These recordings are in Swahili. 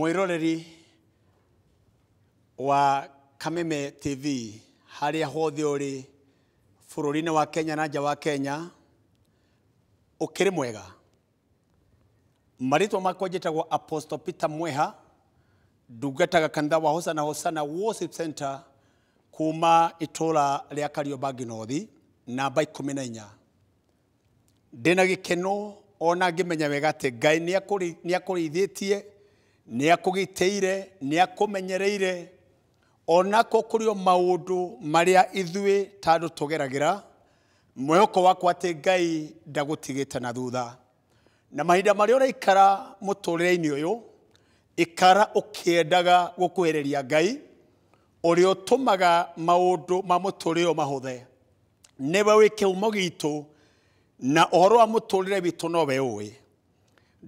mwiroreri wa kameme tv haria hothe uri bururi-ini wa kenya na nja wa kenya ukiri mwega maritwa makwa njitagwo apostle peter mweha ndungataga kanitha wa hosana hosana worship center kuma itura ria kariobangi nothi namba ikumi na inya ndä na gä keno ona ngä menya wega atä ngai nä akå rä ithä tie nä akugiteire ire nä onako kå maudu maria maå ndå marä a ithuä ta andå tå geragä ra mwehoko wakwa atä ngai ndagå tigä te na thutha na mahinda marä a å raikara må tå rä re-inä å yå ikara å kä endaga gå kuhereria ngai å rä a å tå maga maå ndå ma må tå rä å mahå the nä we wä kä humo gitå na å horo wa må tå rä re witå nowe å ä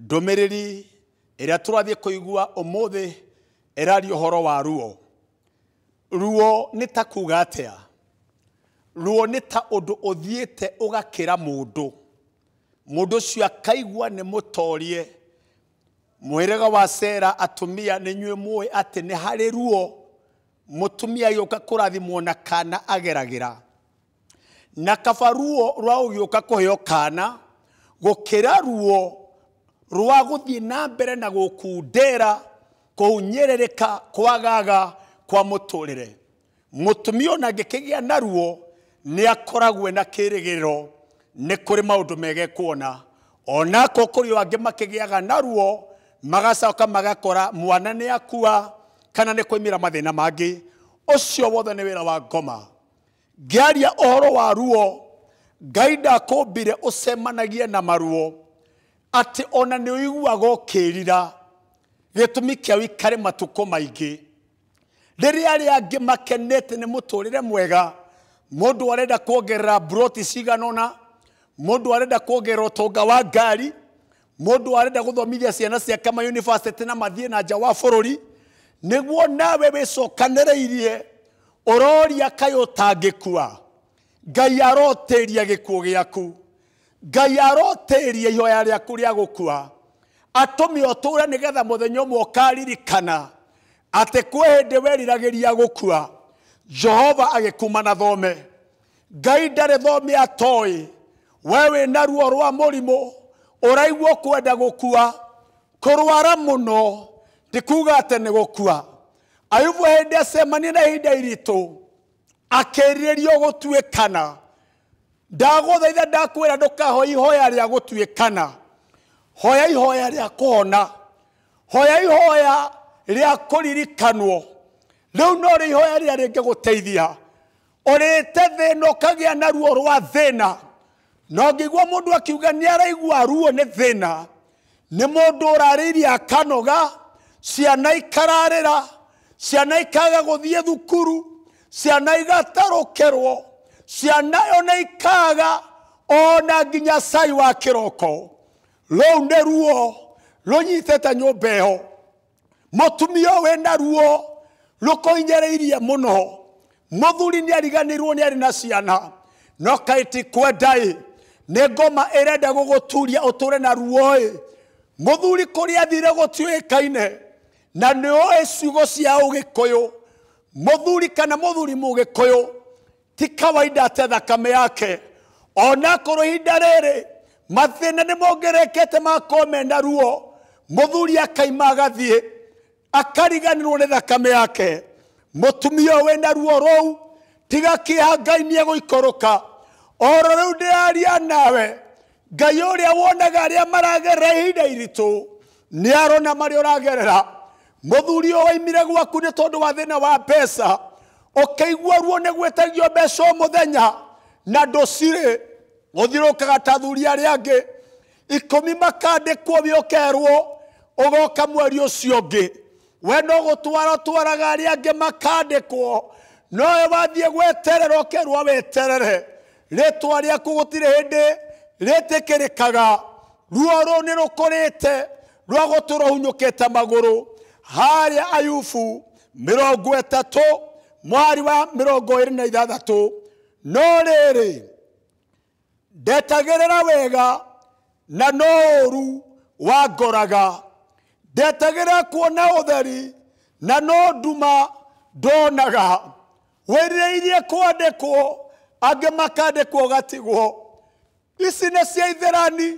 ndå mä rä ri ä turathie kuigua umuthi ärari horo wa ruo ruo nä ta kuga atä a ruo nä ta å ndå å thiä te å gakä ra må ndå må ndå cio akaigua nä må torie rega wa sera atumia nä nyuä måä atä nä harä ruo må tumia agä å ka kå rathimwo na kana ageragä ra na kaba ruo rwa å gä å ka kå heo kana gå kä ra ruo rwa guthii na mbere na gukundera kuhinyirereka kwagaga kwa muturire mutumia ona ngikigia naruo ni akoragwe na kirigiro ni kuri maundu megekuona onako kuri o angi makigiaga naruo magacoka magakora mwana ni akua kana ni kuimira mathina mangi ucio wothe ni wira wa ngoma ngiaria uhoro wa ruo ngai ndakumbire ucemanagie na maruo ati ona nä å iguaga å kä rira gä tå mi kä a wikare matukå maingä rä rä a angä makenete nä må tå rä re mwega må ndå arenda kuongerera broti ciganona må ndå arenda kuongerera å tonga wa ngari må ndå arenda gå thomithia ciana ciake university na mathiä na nja wa bå rå ri nawe wĩcokanĩrĩirie ũroria kaĩ ũtangĩkua ngai aroteria gikuo giaku ngai arotĩrie ihoya rĩaku rĩa gũkua atũmi ũtũũre nĩgetha atä kwä hä ndä weriragä ria gå kua jehova kuma na thome ngai ndarä thome atoä we wĩ na ruo rwa å raiguo kwenda no kũrwara mũno ndikuga atĩ nĩ gũkua ayubu ndä acemania na ihinda gå tuä kana ra ndå kahoya ihoya tuä kana hoya ihoya ria kona hoya ihoya ria rä u no rä ihoya ria å rä te thä na naruo rwa na no ngigua mundu akiuga nä araigua ruo må ndå å rarä urariirie akanoga ciana ra ciana ikaga thiä thukuru ciana kerwo ciana yo nä ikaga ona nginya cai wa kä roko rå u nä ruo rå nyitä te nyå mba ä ho må tumia wä na ruo rå kå inyerä irie må no må thuri nä ariganä rwo nä arä na ciana no kaiti kwenda ä nä ngoma ä renda gå gå turia å tå re na ruo ä må thuri kå rä athire gå tiå ä kaine na nä oä ciugo cia å gä kå yå må thuri kana må thuri må gä kå yå ti kawaida ate thakame yake ona korwo ihinda rĩrĩ mathĩna nĩ mongerekete makorwo mena ruo mũthuri akaima agathiĩ akariganĩrwo nĩ thakame yake mũtumia ũyũ wĩna ruo rũu tiga kĩha ngai nĩ egũikũrũka oro rĩu ndĩraria nawe ngai ũrĩa wonaga arĩa maragerera ihinda iritũ nĩ arona marĩa ũragerera mũthuri ũyũ waimire gwaku nĩ tondũ wa thĩna wa mbeca ukiigua ruo nä gwetagio mbeca muthenya må thenya na ndå cirä gå thiråkaga ta thuri arä angä ikå makandäkwo wä å kerwo å goka mweri å cio ngä we no gå twara twaraga arä angä makandäkwo nowe wathiä gweterera å kerwo weterere rĩtwa rĩaku gũtirĩ hĩndĩ rĩtĩkĩrĩkaga ruo rũu nĩ rũkũrĩte rwa gũtũrũhunyũkĩte magũrũ harĩa ayubu mĩrongo ĩtatũ mwari wa mirongo iri na ithathatu no riri ndetagirira wega na no uru wangoraga ndetagirira kuona utheri na no nduma ndonaga wirireirie kwandikwo angĩ makandĩkwo gatigwo ici nĩ cia itherani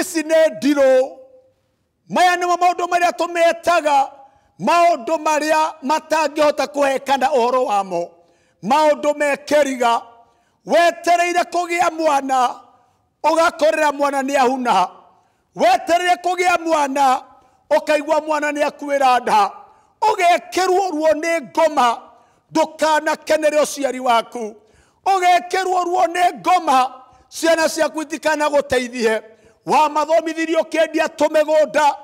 ici nĩ ndirũ maya nĩmo maũndũ marĩa tũmetaga maundu maria matangihota kuhekana uhoro wamo maundu mekeriga wetereire kugia mwana ugakorera mwana ni ahuna wetereire kugia mwana ukaigua mwana ni akuira nda ugekirwo ruo ni ngoma kenere uciari waku ugekirwo ruo ni ngoma ciana ciaku itikanaguteithie wamathomithirie ukiendia tumigunda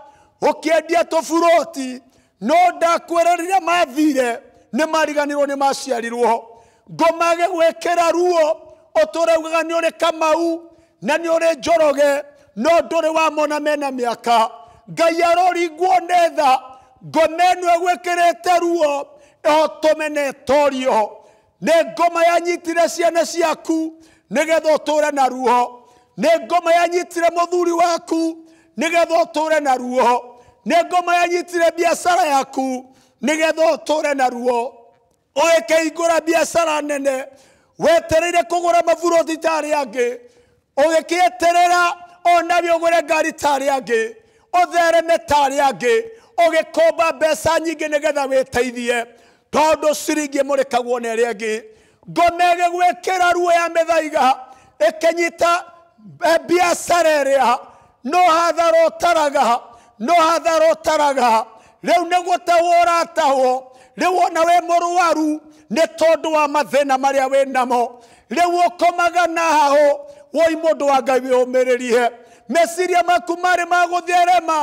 ukiendia tuburoti no ndakwä rä mathire nä mariganä nä maciarirwo ngomage gwä kä ra ruo å tå raugaga nä å rä kamau na nä å rä njoroge no ndå rä wamona mena mä aka ngai aroringwo nä tha ngoma ä no ä gwä te ruo ĩhotome na torio nä ngoma yanyitire ciana ciaku tå re na ruo nä ngoma yanyitire thuri waku nĩgetha ũtũre na ruo nä ngoma yanyitire biacara yaku nä getha å tå re naruo å ä ke ingå ra biacara nene wetereire kå gå ra maburoti tarä angä å gä kä eterera onagä å gå re ngari tarä angä å thereme tarä angä å gä komba mbeca nyingä nä getha wä teithie tondå ciringi må rä kagwo na ä rä ngoma ä gä gwä kä ra ruo ya mä thaiga ä kä nyita eh, biacara ä rä a no hathara å taraga no hathara ũtaraga rĩu nĩ gũtahwo ũratahwo rĩu ona wĩ mũrwaru nĩ tondũ wa mathĩna marĩa wĩ namo rĩu ũkomaga na hahũ woi mũndũ wa ngai wĩũmĩrĩrie meciria maku marĩ magũtherema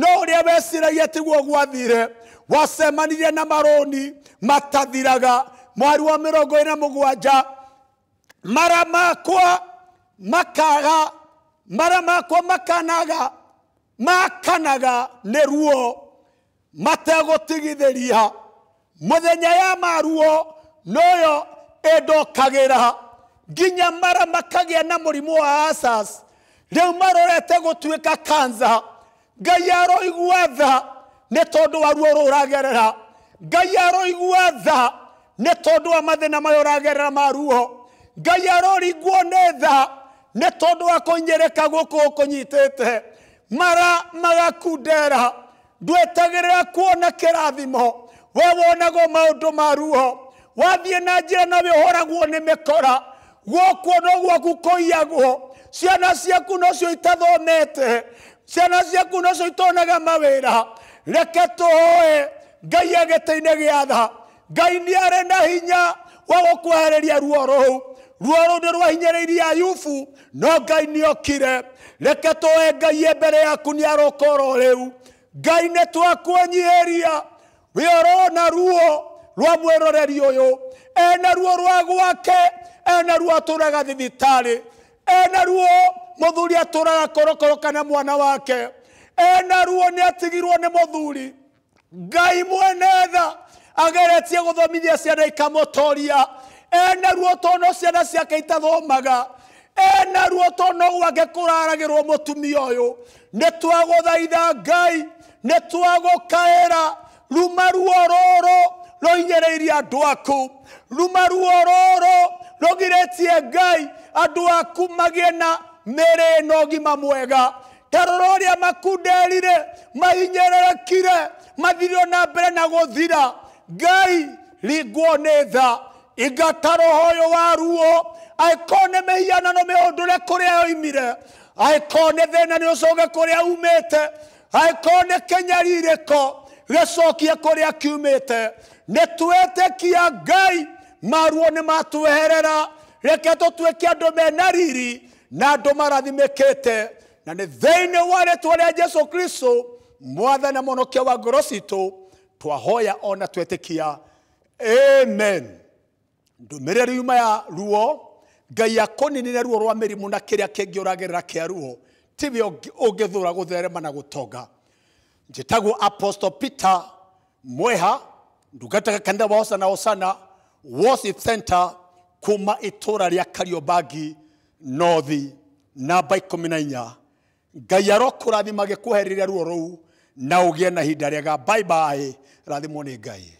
no ũrĩa weciragia tiguo gwathire wacemanirie na marũni matathiraga mwari wa mĩrongo ĩna mũgwanja mara makwa makaga mara makwa makanaga makanaga nä ruo må muthenya ya maruo noyo ä nginya mara makagä na må wa asas rä u marorete gå tuä ka kanza ngai aroigua tha nä tondå wa ruo rå ragerera ngai aroigua tha nä tondå wa mathä na mayo ragerera maruo ngai aroringwo nä tha nä tondå wa kå inyä rä ka gå kå kå nyitä te mara magakundera ndwetagĩrĩra kuona kĩrathimo we wonagwo maũndũ ma ruho wathiĩ na njĩra na wĩhoragwo nĩ mĩkora gũkuona gwaku kũiyagwo ciana ciaku nocio itathomete ciana ciaku nocio itonaga mawĩra reke tũhoe ngai agĩtĩ-inĩ gĩa tha ngai nĩ arĩ na hinya wa gũkwehereria ruo rũu ruo rå nä rwahinyä ayubu no ngai nä okire reke tåe ngai e mbere yaku nä arokoro rä u ngai nä twakwenyihäria wä orona ruo rwa mwäroreri å yå ena ruo rwa gwake ena ruo atå raga ena ruo må thuri atå raga korokoro kana mwana wake ena ruo nä atigirwo nä må thuri ngai mwenetha ageretie gå thomithia ciana ikamotoria ena ruo tono ciana ciake itathomaga ena ruo tono gwake kuraragirwo mutumia uyu ni thaitha ngai ni twagukaira ruma ruo roro roinyereirie andu aku ruma ruo roro rogiretie ngai andu aku magie na mĩrĩ na ũgima mwega tarora ũrĩa makunderire mahinyĩrĩrĩkire mathirio na mbere na gũthira ngai ringwo nĩ tha ingata rohoyo wa ruo angĩkorwo nĩ mĩhianano mĩũndũre kũrĩa yoimire angĩkorwo nĩ thĩna nĩ ũcoke kũrĩa umĩte angĩkorwo nĩ kĩnyarirĩko gĩcokie kũrĩa kiumĩte nĩ kia ngai maruo nĩ matweherera reke tũtuĩke andũ mena riri na andũ marathimĩkĩte na nĩ thĩinĩ wale tuole rĩa jesu kristo mwathana monokia wa ngoro citũ twahoya ona twetĩkia amen ndumiriri yuma ya ruo ngai akoninire ruo rwa mirimu na kiria uragerera kia ruo tive ungithura gutherema na gutonga njitagwo apostle peter mweha ndungataga kanitha wa osana hosana worship center kuma itura ria kariobangi nothi namba ikumi na inya ngai arokå rathima gä kweherä ruo rå u na å gä e na hinda rä ega baibai rathimwo nä ngai